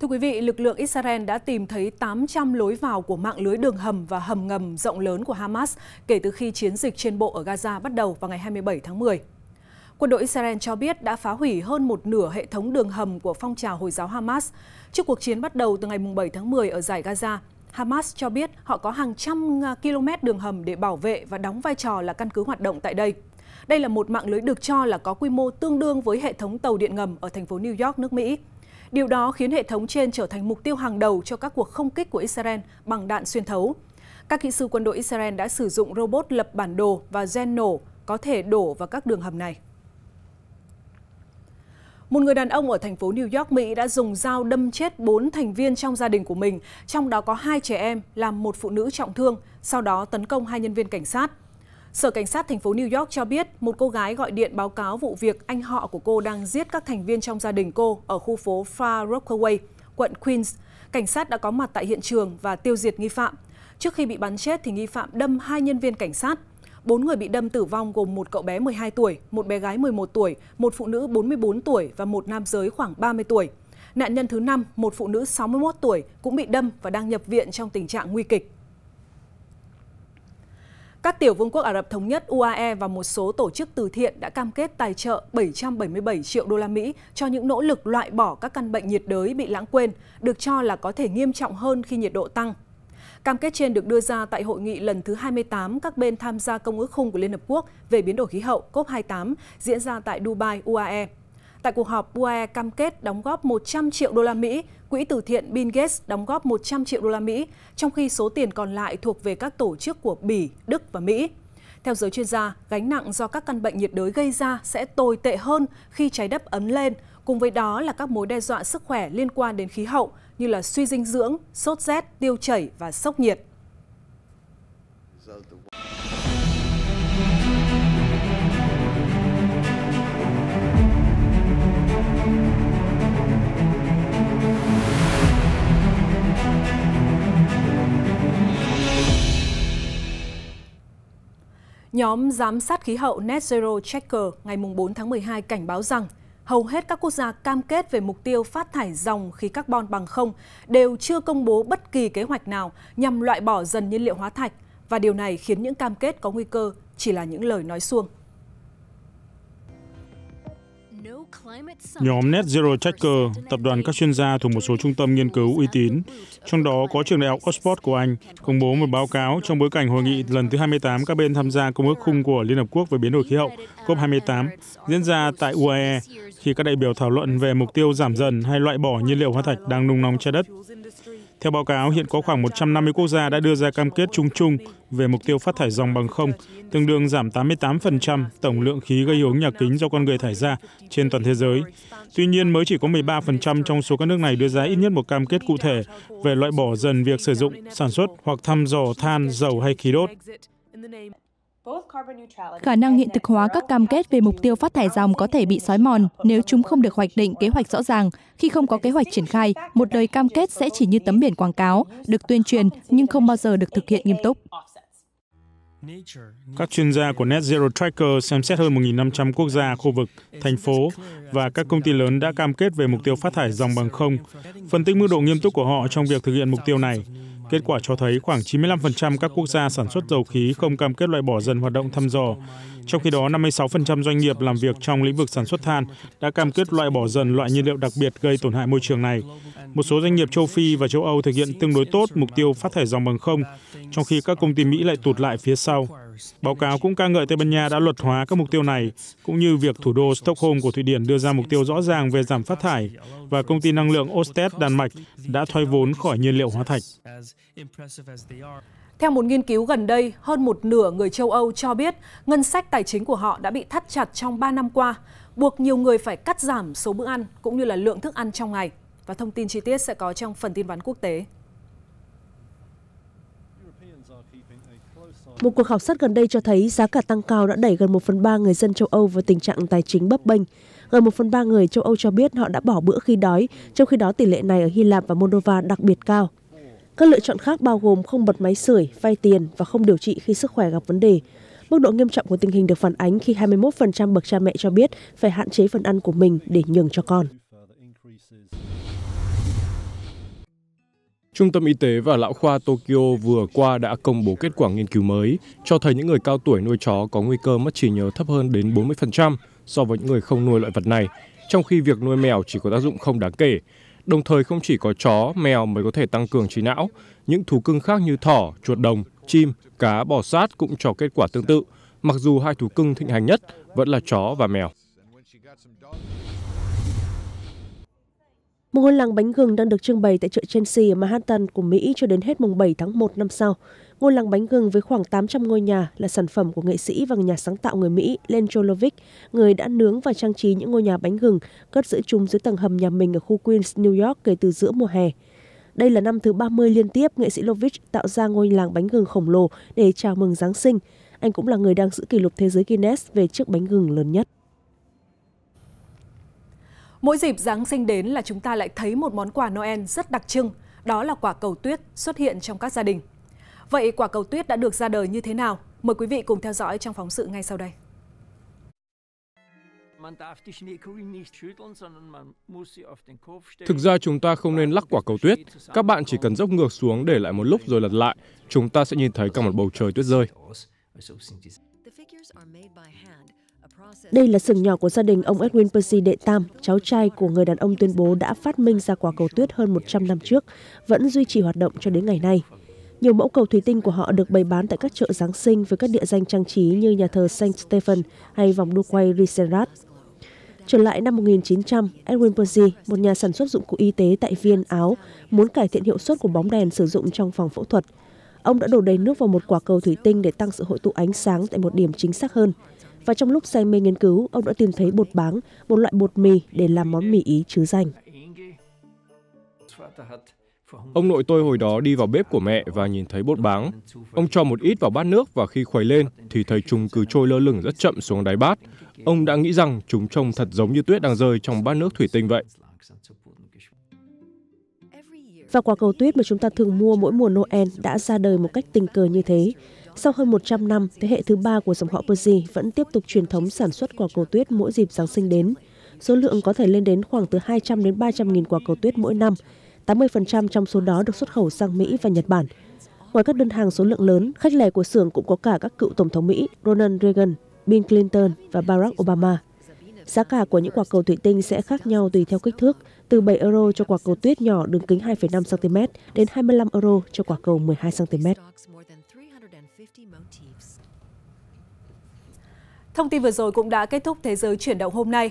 Thưa quý vị, lực lượng Israel đã tìm thấy 800 lối vào của mạng lưới đường hầm và hầm ngầm rộng lớn của Hamas kể từ khi chiến dịch trên bộ ở Gaza bắt đầu vào ngày 27 tháng 10. Quân đội Israel cho biết đã phá hủy hơn một nửa hệ thống đường hầm của phong trào Hồi giáo Hamas. Trước cuộc chiến bắt đầu từ ngày 7 tháng 10 ở giải Gaza, Hamas cho biết họ có hàng trăm à, km đường hầm để bảo vệ và đóng vai trò là căn cứ hoạt động tại đây. Đây là một mạng lưới được cho là có quy mô tương đương với hệ thống tàu điện ngầm ở thành phố New York, nước Mỹ. Điều đó khiến hệ thống trên trở thành mục tiêu hàng đầu cho các cuộc không kích của Israel bằng đạn xuyên thấu. Các kỹ sư quân đội Israel đã sử dụng robot lập bản đồ và gen nổ có thể đổ vào các đường hầm này. Một người đàn ông ở thành phố New York, Mỹ đã dùng dao đâm chết 4 thành viên trong gia đình của mình, trong đó có hai trẻ em, làm một phụ nữ trọng thương, sau đó tấn công hai nhân viên cảnh sát. Sở Cảnh sát thành phố New York cho biết một cô gái gọi điện báo cáo vụ việc anh họ của cô đang giết các thành viên trong gia đình cô ở khu phố Far Rockaway, quận Queens. Cảnh sát đã có mặt tại hiện trường và tiêu diệt nghi phạm. Trước khi bị bắn chết thì nghi phạm đâm hai nhân viên cảnh sát. Bốn người bị đâm tử vong gồm một cậu bé 12 tuổi, một bé gái 11 tuổi, một phụ nữ 44 tuổi và một nam giới khoảng 30 tuổi. Nạn nhân thứ năm, một phụ nữ 61 tuổi, cũng bị đâm và đang nhập viện trong tình trạng nguy kịch. Các tiểu vương quốc Ả Rập Thống Nhất UAE và một số tổ chức từ thiện đã cam kết tài trợ 777 triệu đô la Mỹ cho những nỗ lực loại bỏ các căn bệnh nhiệt đới bị lãng quên, được cho là có thể nghiêm trọng hơn khi nhiệt độ tăng. Cam kết trên được đưa ra tại hội nghị lần thứ 28 các bên tham gia Công ước Khung của Liên Hợp Quốc về biến đổi khí hậu COP28 diễn ra tại Dubai, UAE. Tại cuộc họp, UAE cam kết đóng góp 100 triệu đô la Mỹ quỹ từ thiện Bill Gates đóng góp 100 triệu đô la Mỹ, trong khi số tiền còn lại thuộc về các tổ chức của Bỉ, Đức và Mỹ. Theo giới chuyên gia, gánh nặng do các căn bệnh nhiệt đới gây ra sẽ tồi tệ hơn khi trái đất ấm lên, cùng với đó là các mối đe dọa sức khỏe liên quan đến khí hậu như là suy dinh dưỡng, sốt rét, tiêu chảy và sốc nhiệt. Nhóm giám sát khí hậu Net Zero Checker ngày 4 tháng 12 cảnh báo rằng hầu hết các quốc gia cam kết về mục tiêu phát thải dòng khí carbon bằng không đều chưa công bố bất kỳ kế hoạch nào nhằm loại bỏ dần nhiên liệu hóa thạch và điều này khiến những cam kết có nguy cơ chỉ là những lời nói suông. Nhóm Net Zero Tracker, tập đoàn các chuyên gia thuộc một số trung tâm nghiên cứu uy tín, trong đó có trường đại học Oxford của Anh, công bố một báo cáo trong bối cảnh hội nghị lần thứ 28 các bên tham gia Công ước Khung của Liên Hợp Quốc về biến đổi khí hậu COP28 diễn ra tại UAE, khi các đại biểu thảo luận về mục tiêu giảm dần hay loại bỏ nhiên liệu hóa thạch đang nung nóng trái đất. Theo báo cáo, hiện có khoảng một trăm năm mươi quốc gia đã đưa ra cam kết chung chung về mục tiêu phát thải dòng bằng không, tương đương giảm tám mươi 88% tổng lượng khí gây hiệu ứng nhà kính do con người thải ra trên toàn thế giới. Tuy nhiên, mới chỉ có 13% trong số các nước này đưa ra ít nhất một cam kết cụ thể về loại bỏ dần việc sử dụng, sản xuất hoặc thăm dò than, dầu hay khí đốt. Khả năng hiện thực hóa các cam kết về mục tiêu phát thải dòng có thể bị xói mòn nếu chúng không được hoạch định kế hoạch rõ ràng. Khi không có kế hoạch triển khai, một lời cam kết sẽ chỉ như tấm biển quảng cáo, được tuyên truyền nhưng không bao giờ được thực hiện nghiêm túc. Các chuyên gia của Net Zero Tracker xem xét hơn 1.500 quốc gia, khu vực, thành phố và các công ty lớn đã cam kết về mục tiêu phát thải dòng bằng không, phân tích mức độ nghiêm túc của họ trong việc thực hiện mục tiêu này. Kết quả cho thấy khoảng 95% các quốc gia sản xuất dầu khí không cam kết loại bỏ dần hoạt động thăm dò. Trong khi đó, 56% doanh nghiệp làm việc trong lĩnh vực sản xuất than đã cam kết loại bỏ dần loại nhiên liệu đặc biệt gây tổn hại môi trường này. Một số doanh nghiệp châu Phi và châu Âu thực hiện tương đối tốt mục tiêu phát thải dòng bằng không, trong khi các công ty Mỹ lại tụt lại phía sau. Báo cáo cũng ca ngợi Tây Ban Nha đã luật hóa các mục tiêu này, cũng như việc thủ đô Stockholm của Thụy Điển đưa ra mục tiêu rõ ràng về giảm phát thải và công ty năng lượng Ørsted Đan Mạch đã thoái vốn khỏi nhiên liệu hóa thạch. Theo một nghiên cứu gần đây, hơn một nửa người châu Âu cho biết ngân sách tài chính của họ đã bị thắt chặt trong 3 năm qua, buộc nhiều người phải cắt giảm số bữa ăn cũng như là lượng thức ăn trong ngày. Và thông tin chi tiết sẽ có trong phần tin vắn quốc tế. Một cuộc khảo sát gần đây cho thấy giá cả tăng cao đã đẩy gần 1 phần 3 người dân châu Âu vào tình trạng tài chính bấp bênh. Gần 1 phần 3 người châu Âu cho biết họ đã bỏ bữa khi đói, trong khi đó tỷ lệ này ở Hy Lạp và Moldova đặc biệt cao. Các lựa chọn khác bao gồm không bật máy sưởi, vay tiền và không điều trị khi sức khỏe gặp vấn đề. Mức độ nghiêm trọng của tình hình được phản ánh khi 21% bậc cha mẹ cho biết phải hạn chế phần ăn của mình để nhường cho con. Trung tâm Y tế và Lão khoa Tokyo vừa qua đã công bố kết quả nghiên cứu mới cho thấy những người cao tuổi nuôi chó có nguy cơ mất trí nhớ thấp hơn đến 40% so với những người không nuôi loại vật này, trong khi việc nuôi mèo chỉ có tác dụng không đáng kể. Đồng thời không chỉ có chó, mèo mới có thể tăng cường trí não, những thú cưng khác như thỏ, chuột đồng, chim, cá, bò sát cũng cho kết quả tương tự, mặc dù hai thú cưng thịnh hành nhất vẫn là chó và mèo. Một ngôi làng bánh gừng đang được trưng bày tại chợ Chelsea ở Manhattan của Mỹ cho đến hết mùng 7 tháng 1 năm sau. Ngôi làng bánh gừng với khoảng 800 ngôi nhà là sản phẩm của nghệ sĩ và nhà sáng tạo người Mỹ Len Jolovic, người đã nướng và trang trí những ngôi nhà bánh gừng cất giữ chúng dưới tầng hầm nhà mình ở khu Queens, New York kể từ giữa mùa hè. Đây là năm thứ 30 liên tiếp nghệ sĩ Lovich tạo ra ngôi làng bánh gừng khổng lồ để chào mừng Giáng sinh. Anh cũng là người đang giữ kỷ lục thế giới Guinness về chiếc bánh gừng lớn nhất. Mỗi dịp Giáng sinh đến là chúng ta lại thấy một món quà Noel rất đặc trưng, đó là quả cầu tuyết xuất hiện trong các gia đình. Vậy quả cầu tuyết đã được ra đời như thế nào? Mời quý vị cùng theo dõi trong phóng sự ngay sau đây. Thực ra chúng ta không nên lắc quả cầu tuyết, các bạn chỉ cần dốc ngược xuống để lại một lúc rồi lật lại, chúng ta sẽ nhìn thấy cả một bầu trời tuyết rơi. Đây là sừng nhỏ của gia đình ông Edwin Percy đệ tam, cháu trai của người đàn ông tuyên bố đã phát minh ra quả cầu tuyết hơn 100 năm trước, vẫn duy trì hoạt động cho đến ngày nay. Nhiều mẫu cầu thủy tinh của họ được bày bán tại các chợ Giáng sinh với các địa danh trang trí như nhà thờ Saint Stephen hay vòng đu quay Risenrat. Trở lại năm 1900, Edwin Percy, một nhà sản xuất dụng cụ y tế tại Viên, Áo, muốn cải thiện hiệu suất của bóng đèn sử dụng trong phòng phẫu thuật. Ông đã đổ đầy nước vào một quả cầu thủy tinh để tăng sự hội tụ ánh sáng tại một điểm chính xác hơn và trong lúc say mê nghiên cứu, ông đã tìm thấy bột báng, một loại bột mì để làm món mì Ý chứ danh. Ông nội tôi hồi đó đi vào bếp của mẹ và nhìn thấy bột báng. Ông cho một ít vào bát nước và khi khuấy lên thì thấy chúng cứ trôi lơ lửng rất chậm xuống đáy bát. Ông đã nghĩ rằng chúng trông thật giống như tuyết đang rơi trong bát nước thủy tinh vậy. Và quả cầu tuyết mà chúng ta thường mua mỗi mùa Noel đã ra đời một cách tình cờ như thế. Sau hơn 100 năm, thế hệ thứ ba của dòng họ Percy vẫn tiếp tục truyền thống sản xuất quả cầu tuyết mỗi dịp Giáng sinh đến. Số lượng có thể lên đến khoảng từ 200 đến 300 nghìn quả cầu tuyết mỗi năm. 80% trong số đó được xuất khẩu sang Mỹ và Nhật Bản. Ngoài các đơn hàng số lượng lớn, khách lẻ của xưởng cũng có cả các cựu tổng thống Mỹ Ronald Reagan, Bill Clinton và Barack Obama. Giá cả của những quả cầu thủy tinh sẽ khác nhau tùy theo kích thước, từ 7 euro cho quả cầu tuyết nhỏ đường kính 2,5 cm đến 25 euro cho quả cầu 12 cm. Thông tin vừa rồi cũng đã kết thúc Thế giới chuyển động hôm nay.